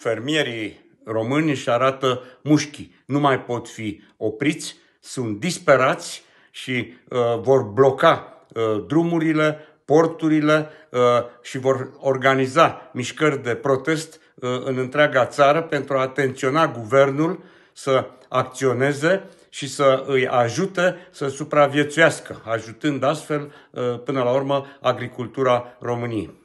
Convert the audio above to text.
fermierii români își arată mușchii. Nu mai pot fi opriți, sunt disperați și uh, vor bloca uh, drumurile, porturile uh, și vor organiza mișcări de protest uh, în întreaga țară pentru a tensiona guvernul să acționeze și să îi ajute să supraviețuiască, ajutând astfel, uh, până la urmă, agricultura României.